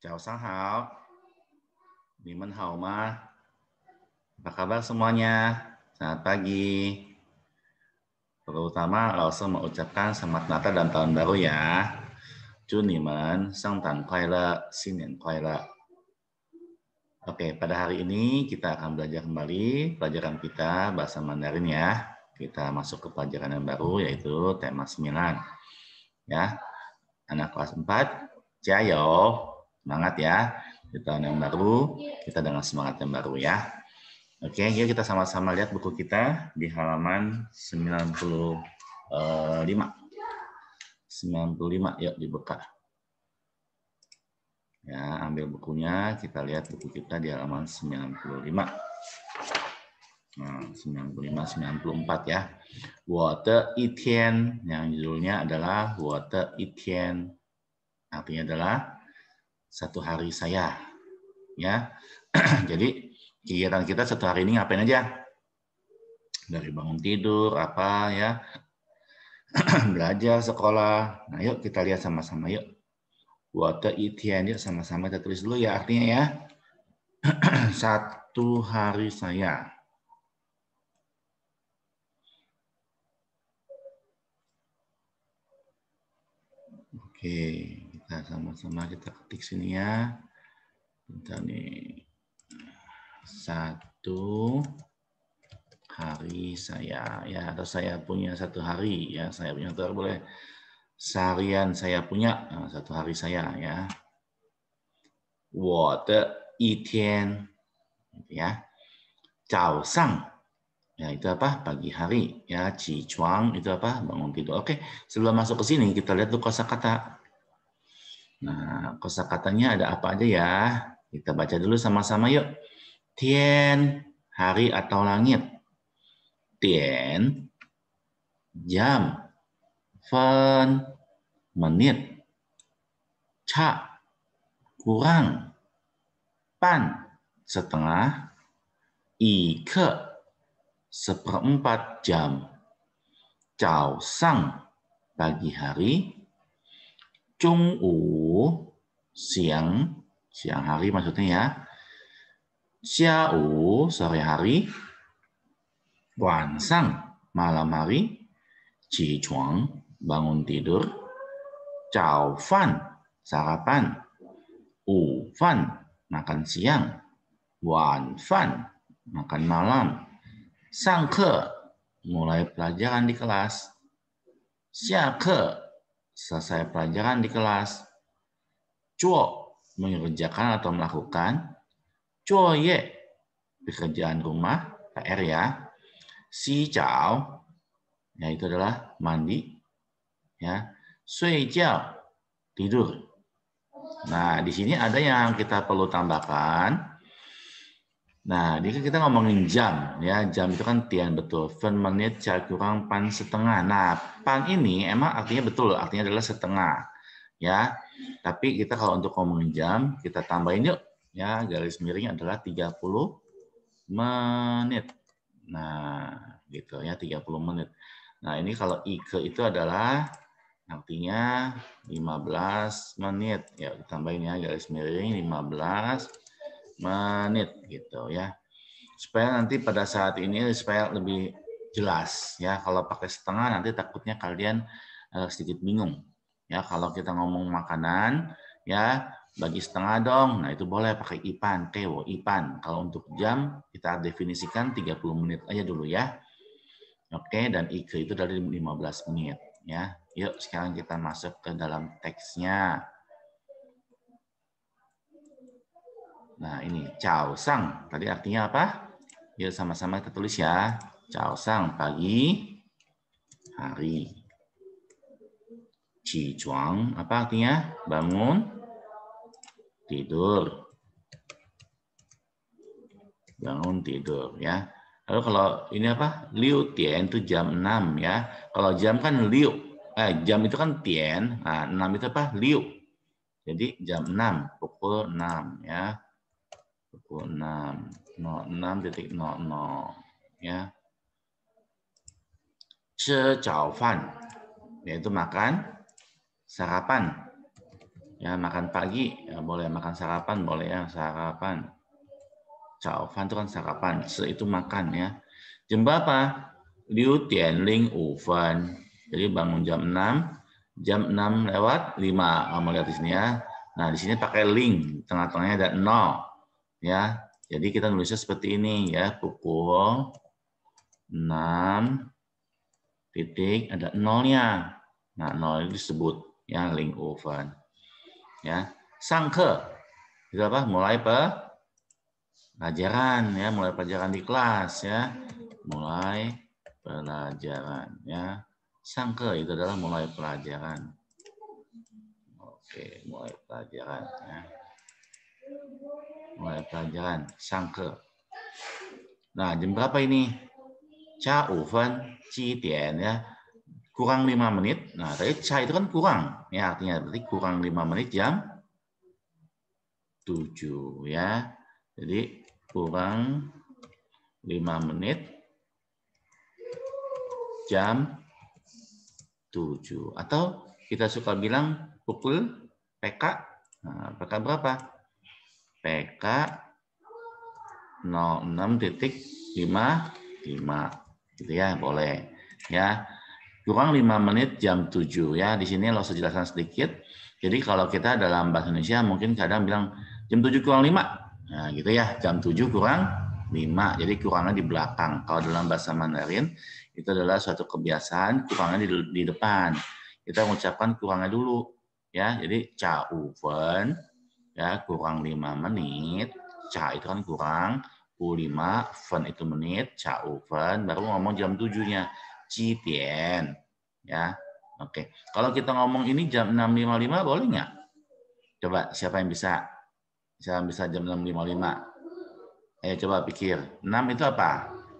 Ciao sang hao. Bimen ma. Apa kabar semuanya? Selamat pagi. Terutama langsung mengucapkan selamat Natal dan tahun baru ya. Jun Niman, Sang Tan Kuaila, Sinian Kuaila. Oke, pada hari ini kita akan belajar kembali pelajaran kita bahasa Mandarin ya. Kita masuk ke pelajaran yang baru yaitu tema 9. Ya. Anak kelas 4, Jayo. Semangat ya. Di tahun yang baru, kita dengan semangat yang baru ya. Oke, yuk kita sama-sama lihat buku kita di halaman 95. 95, eh, yuk dibuka. Ya, ambil bukunya, kita lihat buku kita di halaman 95. Nah, 95 94 ya. Water Etienne yang judulnya adalah Water Etienne. Artinya adalah satu hari saya. Ya. Jadi kegiatan kita satu hari ini ngapain aja? Dari bangun tidur, apa ya? belajar, sekolah. Nah, yuk kita lihat sama-sama yuk. Water itian yuk sama-sama kita tulis dulu ya artinya ya. satu hari saya. Oke ya sama-sama kita ketik sini ya. Bentar nih. Satu hari saya ya atau saya punya satu hari ya saya punya satu hari boleh seharian saya punya nah, satu hari saya ya 我的一天 ya sang ya itu apa pagi hari ya ci cuang itu apa bangun tidur oke sebelum masuk ke sini kita lihat tuh kosakata Nah, kosakatanya ada apa aja ya? Kita baca dulu sama-sama yuk. tian hari atau langit. tian jam. Fen, menit. cha kurang. Pan, setengah. i ke seperempat jam. Chao sang, pagi hari. U siang, siang hari maksudnya ya. Xiao sore hari. Wansang malam hari. Ji chuang bangun tidur. Chao fan sarapan. Wu fan makan siang. Wan fan makan malam. Sang ke mulai pelajaran di kelas. Xia ke selesai pelajaran di kelas. Cuo mengerjakan atau melakukan. Cuo ye pekerjaan rumah PR ya. Si ya yaitu adalah mandi. Ya. Sui jiao tidur. Nah, di sini ada yang kita perlu tambahkan Nah, jadi kita ngomongin jam, ya jam itu kan tian betul. Fen menit cari kurang pan setengah. Nah, pan ini emang artinya betul, artinya adalah setengah, ya. Tapi kita kalau untuk ngomongin jam, kita tambahin yuk, ya garis miring adalah 30 menit. Nah, gitu ya 30 menit. Nah, ini kalau ike itu adalah artinya 15 menit. Ya, tambahin ya garis miring 15 menit gitu ya. Supaya nanti pada saat ini supaya lebih jelas ya. Kalau pakai setengah nanti takutnya kalian uh, sedikit bingung. Ya, kalau kita ngomong makanan ya bagi setengah dong. Nah, itu boleh pakai IPAN, TEWO, IPAN. Kalau untuk jam kita definisikan 30 menit aja dulu ya. Oke, dan IKE itu dari 15 menit ya. Yuk sekarang kita masuk ke dalam teksnya. Nah, ini cao sang. Tadi artinya apa? ya sama-sama kita tulis ya. Cao sang pagi hari. Ci Chuang apa artinya? Bangun tidur. Bangun tidur ya. Lalu kalau ini apa? Liu tian itu jam 6 ya. Kalau jam kan liu. Eh, jam itu kan tian. Nah, 6 itu apa? Liu. Jadi jam 6, pukul 6 ya. 26 06.00 ya cecaufan yaitu makan sarapan ya makan pagi ya, boleh makan sarapan boleh ya sarapan caufan itu kan sarapan se itu makan ya jam berapa liu tian ling ufan jadi bangun jam 6 jam 6 lewat 5 kamu lihat di sini ya nah di sini pakai link tengah-tengahnya ada 0 Ya, jadi kita nulisnya seperti ini ya, pukul 6 titik ada nolnya. Nah, nol itu disebut ya link oven. Ya, sangke. Itu apa? Mulai apa? pelajaran ya, mulai pelajaran di kelas ya. Mulai pelajaran ya. Sangke itu adalah mulai pelajaran. Oke, mulai pelajaran ya mulai pelajaran sangke. Nah, jam berapa ini? Cha oven, ci dian ya. Kurang lima menit. Nah, tadi cha itu kan kurang. Ya, artinya berarti kurang lima menit jam tujuh ya. Jadi kurang lima menit jam tujuh Atau kita suka bilang pukul PK. Nah, PK berapa? PK 06.55 gitu ya boleh ya kurang 5 menit jam 7 ya di sini lo sejelaskan sedikit jadi kalau kita dalam bahasa Indonesia mungkin kadang bilang jam 7 kurang 5 nah gitu ya jam 7 kurang 5 jadi kurangnya di belakang kalau dalam bahasa Mandarin itu adalah suatu kebiasaan kurangnya di, di depan kita mengucapkan kurangnya dulu ya jadi cau fen ya kurang 5 menit ca itu kan kurang U5 fen itu menit ca U fen baru ngomong jam 7-nya ci tien ya oke okay. kalau kita ngomong ini jam 6.55 boleh nggak coba siapa yang bisa siapa yang bisa jam 6.55 ayo coba pikir 6 itu apa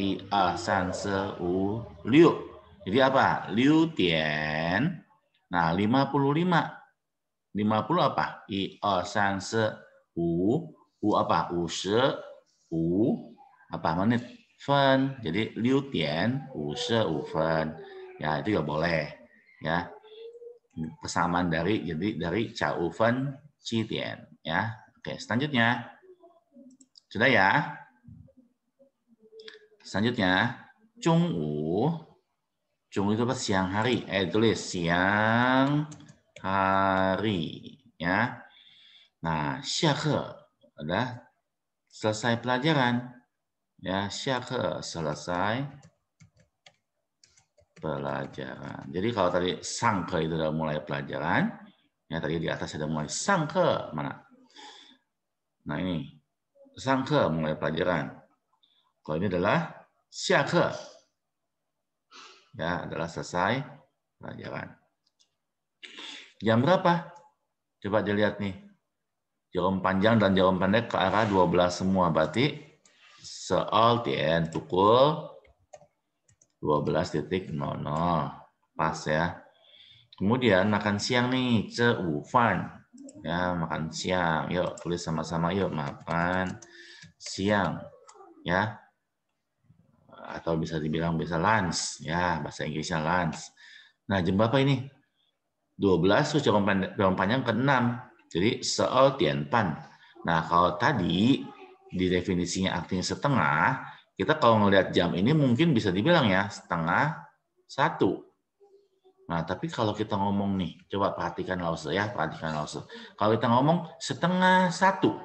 i a san se u liu jadi apa liu tian. nah 55 50 apa? u apa? 50 5 apa menit? fun Jadi liu tian u fun Ya, itu nggak boleh. Ya. Kesamaan dari jadi dari u fun qi tian, ya. Oke, selanjutnya. Sudah ya? Selanjutnya, u cung itu apa? Siang hari. Eh, tulis siang hari ya. Nah, syakhe adalah selesai pelajaran. Ya, syakhe selesai pelajaran. Jadi kalau tadi sangke itu sudah mulai pelajaran, ya tadi di atas sudah mulai sangke mana? Nah, ini sangke mulai pelajaran. Kalau ini adalah syakhe. Ya, adalah selesai pelajaran. Jam berapa? Coba dilihat nih. Jarum panjang dan jarum pendek ke arah 12 semua. Berarti seol TN pukul 12.00. Pas ya. Kemudian makan siang nih, ce -fan. Ya, makan siang. Yuk, tulis sama-sama yuk makan siang. Ya. Atau bisa dibilang bisa lunch, ya, bahasa Inggrisnya lunch. Nah, jam berapa ini? 12 terus jawaban panjang, jawaban panjang ke-6. Jadi seo tianpan. Nah, kalau tadi di definisinya artinya setengah, kita kalau ngelihat jam ini mungkin bisa dibilang ya setengah satu. Nah, tapi kalau kita ngomong nih, coba perhatikan lause ya, perhatikan lause. Kalau kita ngomong setengah satu,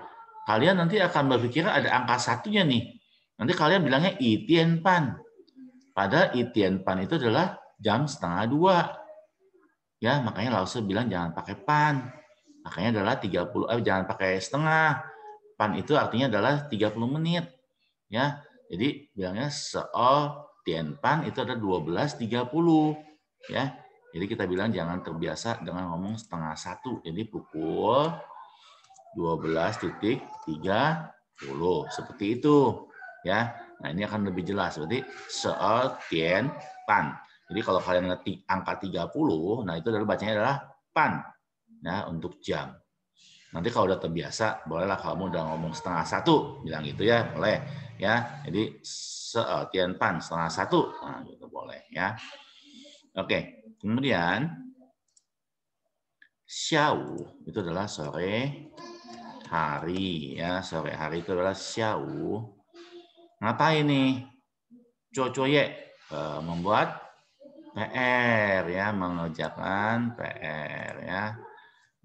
kalian nanti akan berpikir ada angka satunya nih. Nanti kalian bilangnya itienpan. Padahal itienpan itu adalah jam setengah dua. Ya, makanya Lause bilang jangan pakai pan. Makanya adalah 30 eh, jangan pakai setengah. Pan itu artinya adalah 30 menit. Ya. Jadi bilangnya seo tien pan itu ada 12.30 ya. Jadi kita bilang jangan terbiasa dengan ngomong setengah satu. Jadi pukul 12.30 seperti itu ya. Nah, ini akan lebih jelas. Berarti seo tien pan. Jadi kalau kalian ngetik angka 30, nah itu adalah bacanya adalah pan. Nah, untuk jam. Nanti kalau udah terbiasa, bolehlah kamu udah ngomong setengah satu, bilang gitu ya, boleh ya. Jadi tian pan setengah satu, nah gitu boleh ya. Oke, kemudian xiao itu adalah sore hari ya sore hari itu adalah xiao. Ngapain nih? Cocoye eh, membuat PR ya, mengerjakan PR ya.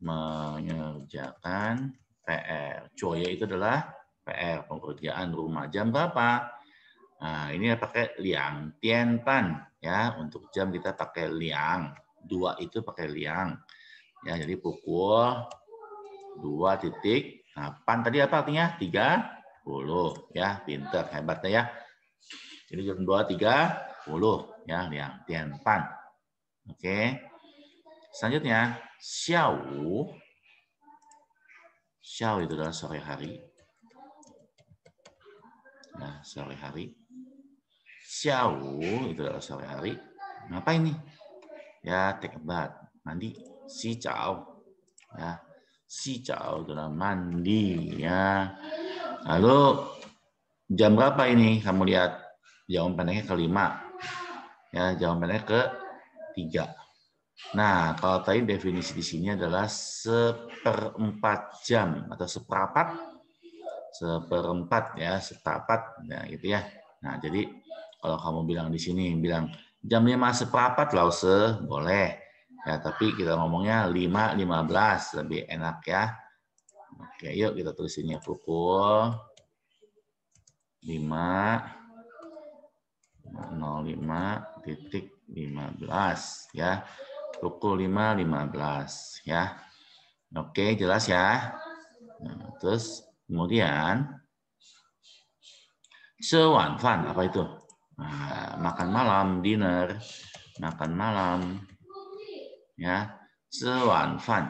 Mengerjakan PR. Cuaya itu adalah PR pekerjaan rumah. Jam berapa? Nah, ini pakai liang tientan ya. Untuk jam kita pakai liang. Dua itu pakai liang. Ya, jadi pukul dua titik delapan nah, tadi apa artinya tiga puluh ya pinter hebatnya ya jadi jam dua tiga puluh ya liang Pan, Oke. Selanjutnya xiao. Xiao itu adalah sore hari. Nah, sore hari. Xiao itu adalah sore hari. Ngapain nih? Ya, take a bath, mandi. Si chao Ya, si chao itu adalah mandi. Ya. Lalu jam berapa ini kamu lihat? Jam pendeknya kelima Ya, jawabannya ke tiga. Nah, kalau tadi definisi di sini adalah seperempat jam atau seperempat, seperempat ya, setapat, ya gitu ya. Nah, jadi kalau kamu bilang di sini, bilang jam lima seperempat lah, se boleh. Ya, tapi kita ngomongnya lima lima belas lebih enak ya. Oke, yuk kita tulis ini pukul nol lima titik 15 ya. Pukul 5.15 15 ya. Oke, jelas ya. Nah, terus kemudian sewan fun apa itu? Nah, makan malam, dinner, makan malam. Ya, fun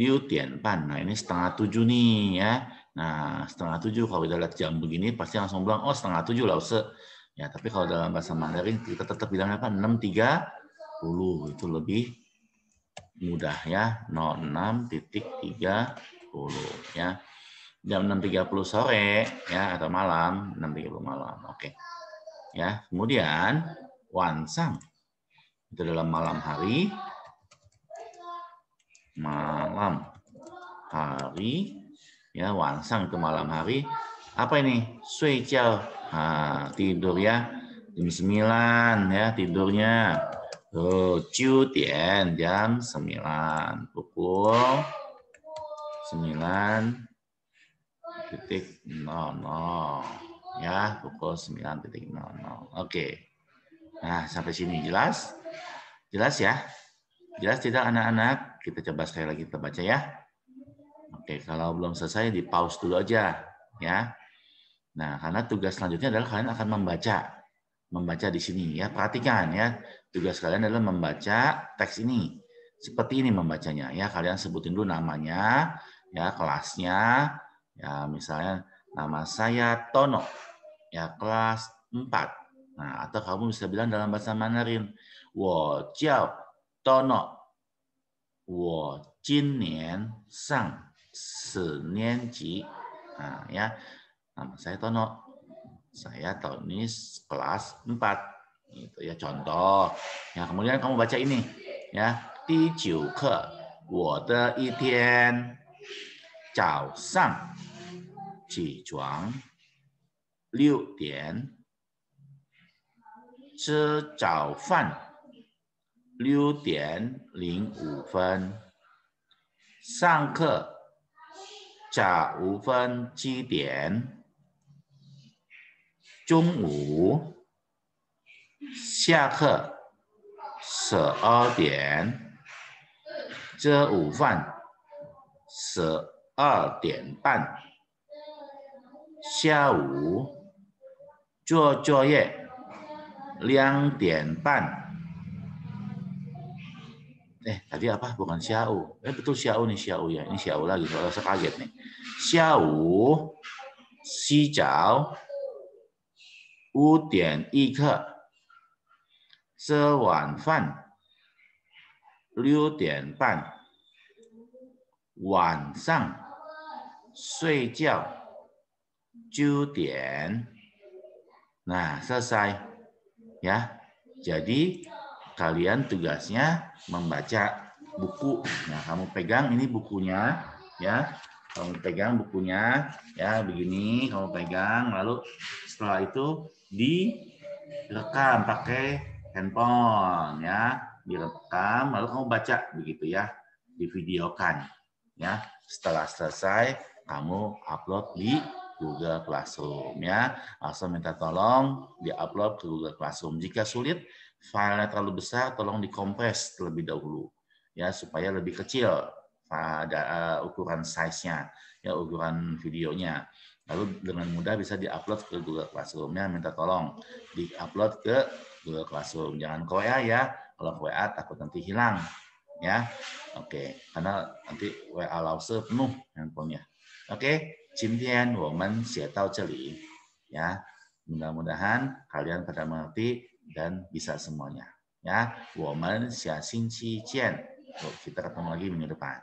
Liu pan Nah, ini setengah tujuh nih ya. Nah, setengah tujuh kalau kita lihat jam begini pasti langsung bilang, oh setengah tujuh lah, usah Ya, tapi kalau dalam bahasa Mandarin kita tetap bilangnya apa? 630 itu lebih mudah ya. 06.30 ya. Jam 6.30 sore ya atau malam, 6.30 malam. Oke. Ya, kemudian wansang itu dalam malam hari malam hari ya wansang itu malam hari apa ini? Sui ciao Nah, tidur ya. Jam sembilan ya tidurnya. Tuh, oh, ciu tian jam sembilan Pukul sembilan titik 00. Ya, pukul sembilan titik 00. Oke. Nah, sampai sini jelas? Jelas ya? Jelas tidak anak-anak? Kita coba sekali lagi kita baca ya. Oke, kalau belum selesai di pause dulu aja ya. Nah, karena tugas selanjutnya adalah kalian akan membaca. Membaca di sini ya, perhatikan ya. Tugas kalian adalah membaca teks ini. Seperti ini membacanya ya, kalian sebutin dulu namanya, ya kelasnya, ya misalnya nama saya Tono. Ya, kelas 4. Nah, atau kamu bisa bilang dalam bahasa Mandarin, "Wo jiao Tono." "Wo jin nian sang si nian ji." Nah, ya. Nama saya Tono. Saya Tonis kelas 4. Itu ya contoh. Ya, kemudian kamu baca ini ya. Di jiu ke, sang, liu dian, zhi fan, liu dian ling wu fen, ke, 中午下课十二点，吃午饭十二点半，下午做作业两点半。哎，到底啊？不管下午？哎，不都下午？你下午呀？你下午里头，二十八点呢？下午洗澡。nah, selesai. Ya. Jadi kalian tugasnya membaca buku. Nah, kamu pegang ini bukunya, ya. Kamu pegang bukunya, ya, begini kamu pegang lalu setelah itu direkam pakai handphone ya, direkam lalu kamu baca begitu ya, divideokan ya. Setelah selesai kamu upload di Google Classroom ya. Langsung minta tolong diupload ke Google Classroom. Jika sulit, filenya terlalu besar, tolong dikompres terlebih dahulu ya supaya lebih kecil pada eh, ukuran size-nya ya ukuran videonya lalu dengan mudah bisa diupload ke Google Classroom. Ya, minta tolong diupload ke Google Classroom. Jangan ke WA ya, kalau ke WA takut nanti hilang. Ya, oke, karena nanti WA Lause penuh handphonenya. Oke, Cintian Woman tahu Celi. Ya, mudah-mudahan kalian pada mengerti dan bisa semuanya. Ya, Woman Xia Xin Qi Jian. Kita ketemu lagi minggu depan.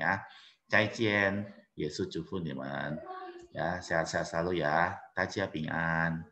Ya, Cai Jian, Yesus Cufu Niman. Ya, sehat-sehat selalu ya. Tajia Ping'an.